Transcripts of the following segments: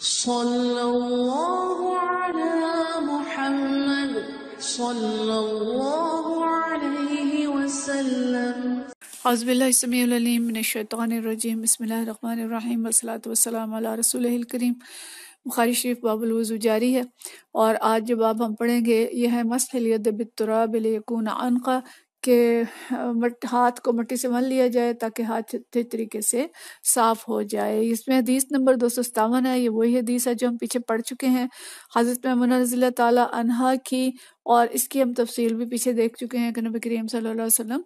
रसूल करीम बुखारी शरीफ बाबुल वज़ू जारी है और आज जो बाब हम पढ़ेंगे यह है मसलियत बितरा बिलकून अनका कि मट हाथ को मट्टी से मल लिया जाए ताकि हाथ अच्छे तरीके से साफ हो जाए इसमें हदीस नंबर दो सौ सतावन है ये वही हदीस है जो हम पीछे पढ़ चुके हैं हज़रत ममना रजील तला की और इसकी हम तफसील भी पीछे देख चुके हैं कि नबी करीम सल्लल्लाहु अलैहि वसल्लम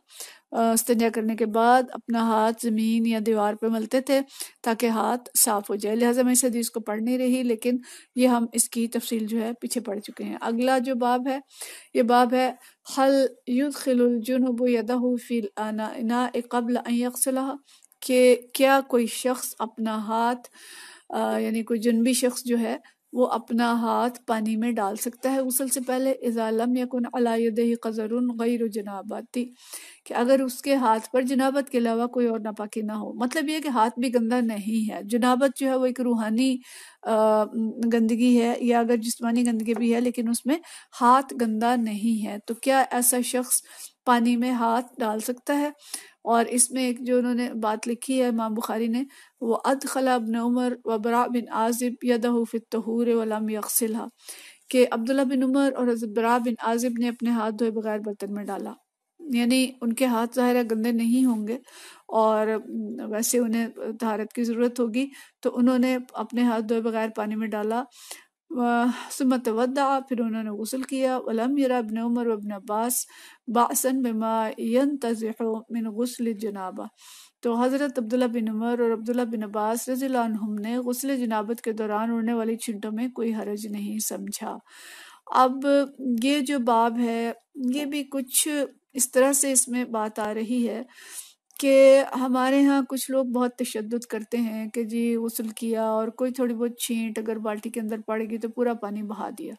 स्तंजा करने के बाद अपना हाथ ज़मीन या दीवार पर मलते थे ताकि हाथ साफ हो जाए लिहाजा मैं इस हदीस को पढ़ नहीं रही लेकिन ये हम इसकी तफसील जो है पीछे पढ़ चुके हैं अगला जो बाब है ये बाब है हल युद खिलजुनब आना ना कबल अक्सलह के क्या कोई शख्स अपना हाथ यानी कोई जुनबी शख्स जो है वो अपना हाथ पानी में डाल सकता है गसल से पहले इज़ालम यकुन अलायदही कज़रुन गैर जनाबाती कि अगर उसके हाथ पर जनाबत के अलावा कोई और नापाकी ना हो मतलब ये कि हाथ भी गंदा नहीं है जनाबत जो है वो एक रूहानी गंदगी है या अगर जिस्मानी गंदगी भी है लेकिन उसमें हाथ गंदा नहीं है तो क्या ऐसा शख्स पानी में हाथ डाल सकता है और इसमें एक जो उन्होंने बात लिखी है इमाम बुखारी ने वो खलाब ने उमर वबरा बिन आजिब यदाहूफ़ित तहूर वलम यकसिला अब्दुल्ला बिन उमर और बरा बिन आजिब ने अपने हाथ धोए बगैर बर्तन में डाला यानी उनके हाथ ज़ाहिर गंदे नहीं होंगे और वैसे उन्हें तहारत की ज़रूरत होगी तो उन्होंने अपने हाथ धोए बगैर पानी में डाला सुमतवदा फिर उन्होंने गसल किया वलम अबन उमर अबन अब्बास बासन बमा यन गसल जनाबा तो हज़रत अब्दुल्ला बिन उमर और अब्दुल्ला बिन अब्बास रजीम ने गसल जनाबत के दौरान उड़ने वाली छिंटों में कोई हरज नहीं समझा अब ये जो बाब है ये भी कुछ इस तरह से इसमें बात आ रही है कि हमारे यहाँ कुछ लोग बहुत तशद करते हैं कि जी गसल किया और कोई थोड़ी बहुत छींट अगर बाल्टी के अंदर पड़ गई तो पूरा पानी बहा दिया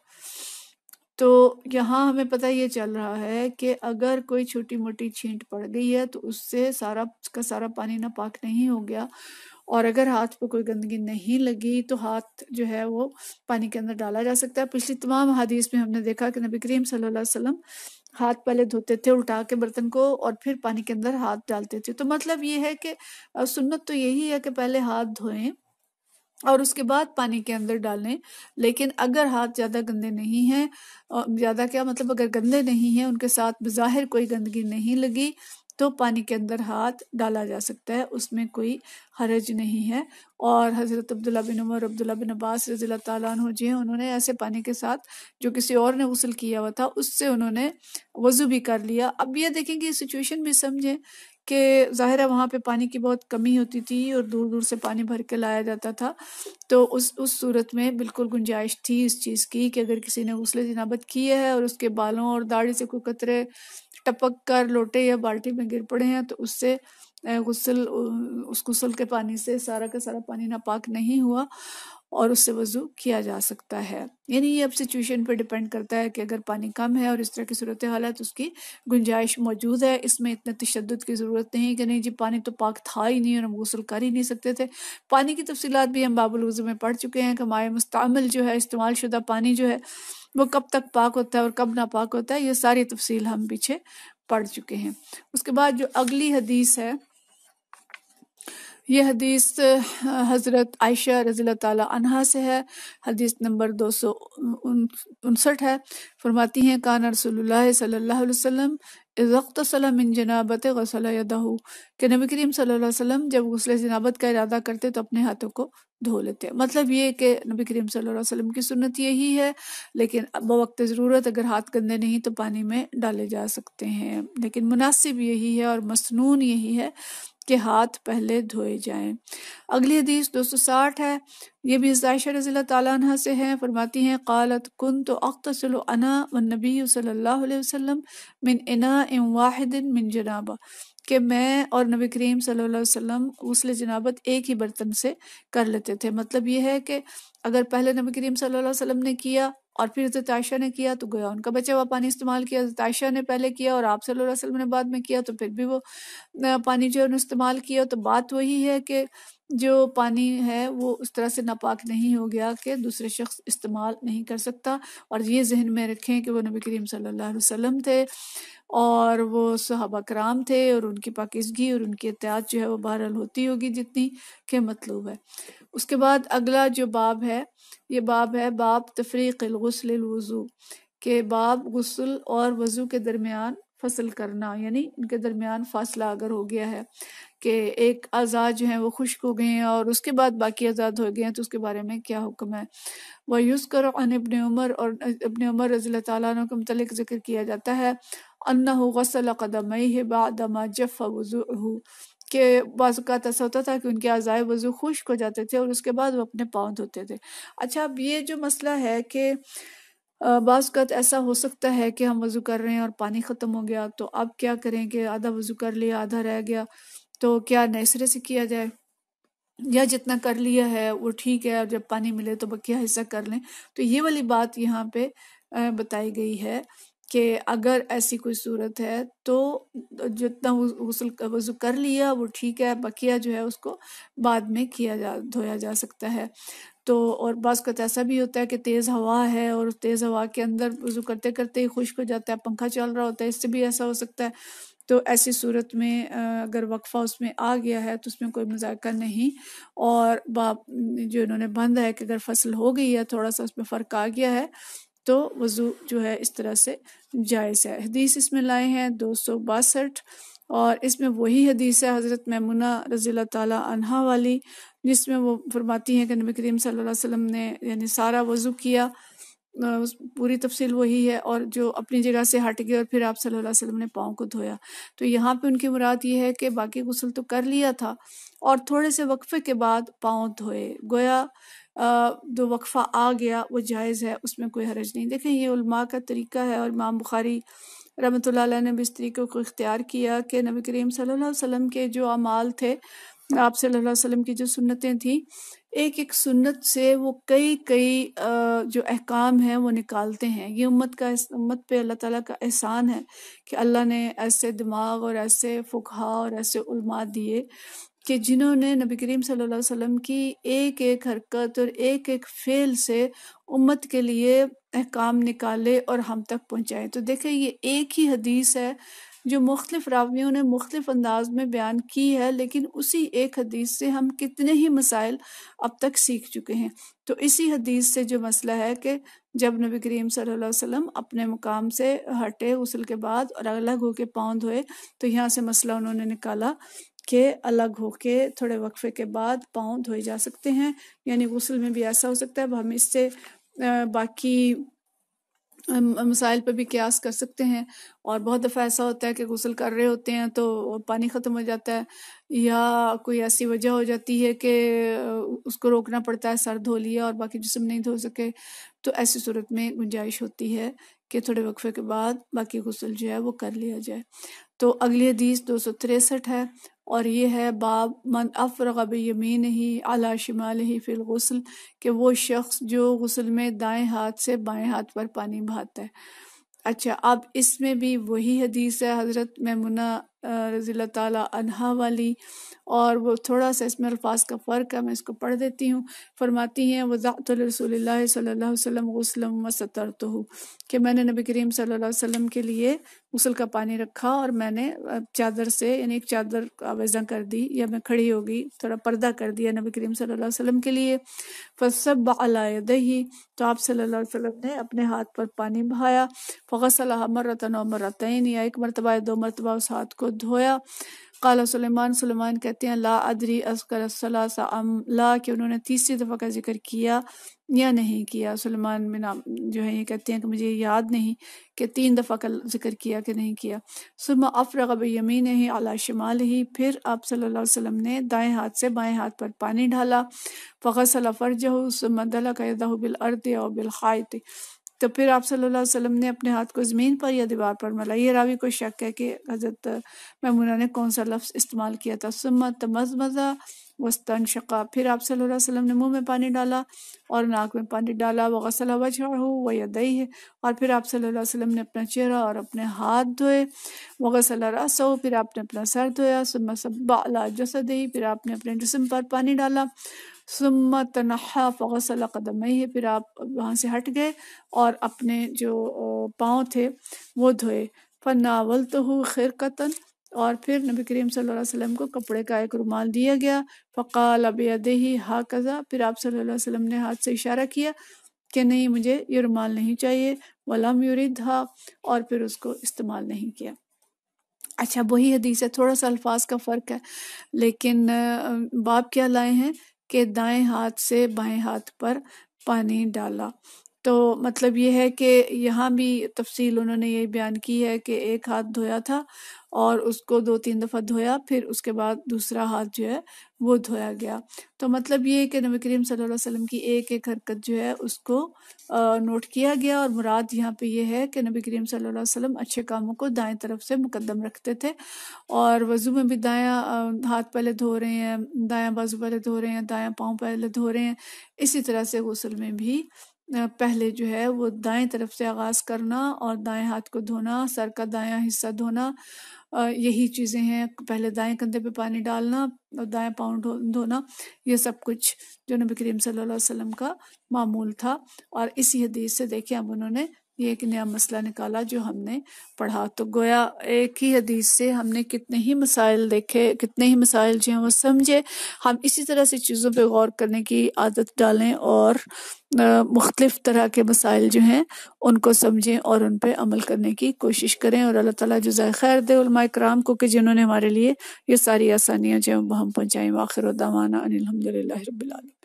तो यहाँ हमें पता ये चल रहा है कि अगर कोई छोटी मोटी छींट पड़ गई है तो उससे सारा का सारा पानी ना पाक नहीं हो गया और अगर हाथ पर कोई गंदगी नहीं लगी तो हाथ जो है वो पानी के अंदर डाला जा सकता है पिछली तमाम हदीस में हमने देखा कि नबी करीम सल्लल्लाहु अलैहि वसल्लम हाथ पहले धोते थे उल्टा के बर्तन को और फिर पानी के अंदर हाथ डालते थे तो मतलब ये है कि सुन्नत तो यही है कि पहले हाथ धोएं और उसके बाद पानी के अंदर डालें लेकिन अगर हाथ ज़्यादा गंदे नहीं हैं ज़्यादा क्या मतलब अगर गंदे नहीं हैं उनके साथ बज़ाहिर कोई गंदगी नहीं लगी तो पानी के अंदर हाथ डाला जा सकता है उसमें कोई हरज नहीं है और हज़रत अब्दुल्ला बिन उमर अब्दुल्ला बिन अब्बास रजील तु जी हैं उन्होंने ऐसे पानी के साथ जो किसी और ने गसल किया हुआ था उससे उन्होंने वज़ू भी कर लिया अब यह देखें कि सिचुएशन भी समझें कि ज़ाहिर है वहाँ पर पानी की बहुत कमी होती थी और दूर दूर से पानी भर के लाया जाता था तो उस उस सूरत में बिल्कुल गुंजाइश थी इस चीज़ की कि अगर किसी ने गसल जनाबत किया है और उसके बालों और दाढ़ी से कोई कतरे टपक कर लोटे या बाल्टी में गिर पड़े हैं तो उससे गुस्सल उस गुसल के पानी से सारा का सारा पानी नापाक नहीं हुआ और उससे वज़ू किया जा सकता है यानी ये अब सिचुएशन पर डिपेंड करता है कि अगर पानी कम है और इस तरह की सूरत हाल है तो उसकी गुंजाइश मौजूद है इसमें इतना तशद की ज़रूरत नहीं कि नहीं जी पानी तो पाक था ही नहीं और हम गसल कर ही नहीं सकते थे पानी की तफसीत भी हम बाबुल वज़ू में पढ़ चुके हैं कि हमारे मुस्तमिल जो है इस्तेमाल शुदा पानी जो है वो कब तक पाक होता है और कब ना पाक होता है ये सारी तफसील हम पीछे पढ़ चुके हैं उसके बाद जो अगली हदीस है यह हदीस हज़रत आयशा रज़ी तह से है हदीस नंबर दो सौ उनसठ है फरमाती हैं कान रसोल सल्ला वसम जनाबत गसलदाहू के नबी करीम सल्लल्लाहु अलैहि जब गसल जनाबत का इरादा करते तो अपने हाथों को धो लेते मतलब ये कि नबी करीम सल्लल्लाहु अलैहि की सुनत यही है लेकिन अब वक्त ज़रूरत अगर हाथ गंदे नहीं तो पानी में डाले जा सकते हैं लेकिन मुनासिब यही है और मसनून यही है के हाथ पहले धोए जाएं अगली हदीस 260 है ये भी जायश रजी तह से है फरमाती हैं कालत कन तो अख्तसलना व नबी सल्ला मिन इना इम वाहिदिन मिन जनाबा कि मैं और नबी करीम सल्लल्लाहु अलैहि वसल्लम गसल जनाबत एक ही बर्तन से कर लेते थे मतलब ये है कि अगर पहले नबी करीम सल्लल्लाहु अलैहि वसल्लम ने किया और फिर हजरत आयशा ने किया तो गया उनका बचा हुआ पानी इस्तेमाल किया हजरत तो आयशा ने पहले किया और आप सल्लम ने बाद में किया तो फिर भी वो पानी जो है उन्हें इस्तेमाल किया तो बात वही है कि जो पानी है वो उस तरह से नापाक नहीं हो गया कि दूसरे शख्स इस्तेमाल नहीं कर सकता और ये जहन में रखें कि वो नबी करीम सल्लल्लाहु अलैहि वसल्लम थे और वो सहाबा कराम थे और उनकी पाकिजगी और उनकी एहतियात जो है वो बहरहाल होती होगी जितनी के मतलूब है उसके बाद अगला जो बाब है ये बाब है बाब तफरीक गसल वज़ू के बाब गसल और वज़ू के दरमियान फसल करना यानी इनके दरमियान फासला अगर हो गया है कि एक आजाद जो है वो खुश्क हो गए हैं और उसके बाद बाकी आज़ाद हो गए हैं तो उसके बारे में क्या हुक्म है वह यूज़ करो अन इबन उमर और इबन उमर रज़ी तु के मतलब जिक्र किया जाता है अन्ना हो गसल कदम ही बादमा जफ़ा वज़ू के बात ऐसा होता था कि उनके अज़ाय वज़ू खुश्क हो जाते थे और उसके बाद वो अपने पाँव धोते थे अच्छा अब ये जो मसला है कि बात तो ऐसा हो सकता है कि हम वज़ू कर रहे हैं और पानी ख़त्म हो गया तो अब क्या करें कि आधा वज़ू कर लिया आधा रह गया तो क्या नए सिरे से किया जाए या जितना कर लिया है वो ठीक है और जब पानी मिले तो बकिया हिस्सा कर लें तो ये वाली बात यहाँ पे बताई गई है कि अगर ऐसी कोई सूरत है तो जितना गसल वज़ू कर लिया वो ठीक है बकिया जो है उसको बाद में किया जा धोया जा सकता है तो और बस का ऐसा भी होता है कि तेज़ हवा है और तेज़ हवा के अंदर वज़ू करते करते ही खुश्क हो जाता है पंखा चल रहा होता है इससे भी ऐसा हो सकता है तो ऐसी सूरत में अगर वक्फ़ा उसमें आ गया है तो उसमें कोई मजाक नहीं और बाप जो इन्होंने बंद है कि अगर फसल हो गई है थोड़ा सा उसमें फ़र्क आ गया है तो वज़ू जो है इस तरह से जायज़ है हदीस इसमें लाए हैं दो सौ बासठ और इसमें वही हदीस है हज़रत मैमुना रज़ी ताला वाली जिसमें वो फरमाती हैं कि नबी करीम सल्लल्लाहु अलैहि वसल्लम ने यानी सारा वज़ू किया पूरी तफसील वही है और जो अपनी जगह से हट गए और फिर आप सल्लल्लाहु अलैहि वसल्लम ने पाँव को धोया तो यहाँ पे उनकी मुराद ये है कि बाकी गसल तो कर लिया था और थोड़े से वक्फे के बाद पाँव धोए गोया जो वक्फ़ा आ गया वो जायज़ है उसमें कोई हरज नहीं देखें ये उलमा का तरीका है और इमाम बुखारी रमत ने भी इस तरीके को इख्तियार किया कि नबी करीम सल्लल्लाहु अलैहि वसल्लम के जो अमाल थे आप सल्लल्लाहु अलैहि वसल्लम की जो सुन्नतें थीं एक एक सुन्नत से वो कई कई जो अहकाम हैं वो निकालते हैं ये उम्मत का उम्मत पे अल्लाह ताला का एहसान है कि अल्लाह ने ऐसे दिमाग और ऐसे फुकहा और ऐसे उलमा दिए कि जिन्होंने नबी करीम सल्लल्लाहु अलैहि वसल्लम की एक एक हरकत और एक एक फेल से उम्मत के लिए अहकाम निकाले और हम तक पहुँचाए तो देखें ये एक ही हदीस है जो मुख्तलिफ रावियों ने मुख्तलिफ अंदाज में बयान की है लेकिन उसी एक हदीस से हम कितने ही मसाइल अब तक सीख चुके हैं तो इसी हदीस से जो मसला है कि जब नबी करीम वसल्लम अपने मुकाम से हटे गसल के बाद और अलग होके पाँव धोए तो यहाँ से मसला उन्होंने निकाला के अलग होके थोड़े वक्फे के बाद पाँव धोए जा सकते हैं यानी गसल में भी ऐसा हो सकता है अब हम इससे बाकी मसाइल पर भी क्यास कर सकते हैं और बहुत दफ़ा ऐसा होता है कि गसल कर रहे होते हैं तो पानी ख़त्म हो जाता है या कोई ऐसी वजह हो जाती है कि उसको रोकना पड़ता है सर धो लिया और बाकी जिसम नहीं धो सके तो ऐसी सूरत में गुंजाइश होती है कि थोड़े वक्फे के बाद बाकी गसल जो है वो कर लिया जाए तो अगली हदीस दो सौ तिरसठ है और ये है बाब मन अफरगब यमीन ही अला शिमाल ही गसल के वो शख्स जो गसल में दाएं हाथ से बाएं हाथ पर पानी बहाता है अच्छा अब इसमें भी वही हदीस है हज़रत मैमुना रज़ी तहा वाली और वो थोड़ा सा इसमें अल्फाज का फ़र्क है मैं इसको पढ़ देती हूँ फरमाती हैं वज़ात रसोल सल्ला वसलम वसतर तो हूँ कि मैंने नबी करीम सल वसम के लिए गुसल का पानी रखा और मैंने चादर से यानी एक चादर आवेजा कर दी या मैं खड़ी हो गई थोड़ा पर्दा कर दिया नबी करीम सल्लल्लाहु अलैहि वसल्लम के लिए फसब ही तो आप सल्लल्लाहु अलैहि वसल्लम ने अपने हाथ पर पानी बहाया फ़सल मरतन मरतन या एक मरतबा दो मरतबा उस हाथ को धोया काला सलेमान सलेमान कहते हैं ला अदरी असकर ला कि उन्होंने तीसरी दफ़ा का जिक्र किया या नहीं किया सलेमान में नाम जो है ये कहते हैं कि मुझे याद नहीं कि तीन दफ़ा का जिक्र किया कि नहीं किया सुबह अफरगब यमीन ही अला शमाल ही फिर आप सल्लल्लाहु अलैहि वसल्लम ने दाएं हाथ से बाएं हाथ पर पानी ढाला फ़गसल फ़र्जह सुमदला कैदा बिल अर्द और बिल खायत तो फिर आप सल्लल्लाहु अलैहि वसल्लम ने अपने हाथ को ज़मीन पर या दीवार पर मला ये रावी को शक है कि हज़रत ममूना ने कौन सा लफ्ज़ इस्तेमाल किया था सुमत मज़मज़ा वस्तन शका फिर आप सल्लल्लाहु अलैहि वसल्लम ने मुंह में पानी डाला और नाक में पानी डाला व गसल वजह हो व यदई है और फिर आप सल्लल्लाहु अलैहि वसल्लम ने अपना चेहरा और अपने हाथ धोए व गसल रस हो फिर आपने अपना सर धोया सुम सब्बा अला ही फिर आपने अपने जिसम पर पानी डाला सुम तनहा फ़सल कदम ही फिर आप वहाँ से हट गए और अपने जो पाँव थे वो धोए फनावल तो हो खिरकतन और फिर नबी करीम सल्लल्लाहु अलैहि वसल्लम को कपड़े का एक रुमाल दिया गया फ़काल अबी हा कज़ा फिर आप सल्लल्लाहु अलैहि वसल्लम ने हाथ से इशारा किया कि नहीं मुझे ये रुमाल नहीं चाहिए वलम यूरिद हा और फिर उसको इस्तेमाल नहीं किया अच्छा वही हदीस है थोड़ा सा अल्फाज का फ़र्क है लेकिन बाप क्या लाए हैं कि दाएं हाथ से बाएं हाथ पर पानी डाला तो मतलब ये है कि यहाँ भी तफसील उन्होंने ये बयान की है कि एक हाथ धोया था और उसको दो तीन दफ़ा धोया फिर उसके बाद दूसरा हाथ जो है वो धोया गया तो मतलब ये कि नबी करीम सल्लल्लाहु अलैहि वसल्लम की एक एक हरकत जो है उसको आ, नोट किया गया और मुराद यहाँ पे ये है कि नबी करीम सल्लल्लाहु अलैहि वसल्लम अच्छे कामों को दाएं तरफ से मुकदम रखते थे और वज़ू में भी दाया हाथ पहले धो रहे हैं दाया बाजू पहले धो रहे हैं दाया पाँव पहले धो रहे हैं इसी तरह से गसल में भी पहले जो है वो दाएं तरफ से आगाज़ करना और दाएं हाथ को धोना सर का दाया हिस्सा धोना यही चीज़ें हैं पहले दाएं कंधे पे पानी डालना और दाएं पाँव धोना ये सब कुछ जो नबी करीम सल्लल्लाहु अलैहि वसल्लम का मामूल था और इसी हदीस से देखें अब उन्होंने ये एक नया मसला निकाला जो हमने पढ़ा तो गोया एक ही हदीस से हमने कितने ही मसाइल देखे कितने ही मसाइल जो हैं वो समझे हम इसी तरह से चीज़ों पे गौर करने की आदत डालें और मुख्तलिफ़ तरह के मसाइल जो हैं उनको समझें और उन पर अमल करने की कोशिश करें और अल्लाह ताला जजाय खैर दे कराम को कि जिन्होंने हमारे लिए ये सारी आसानियाँ जो हैं हम पहुँचाएँ वाखिर दावाना अनिलहमदिल्ला रबालम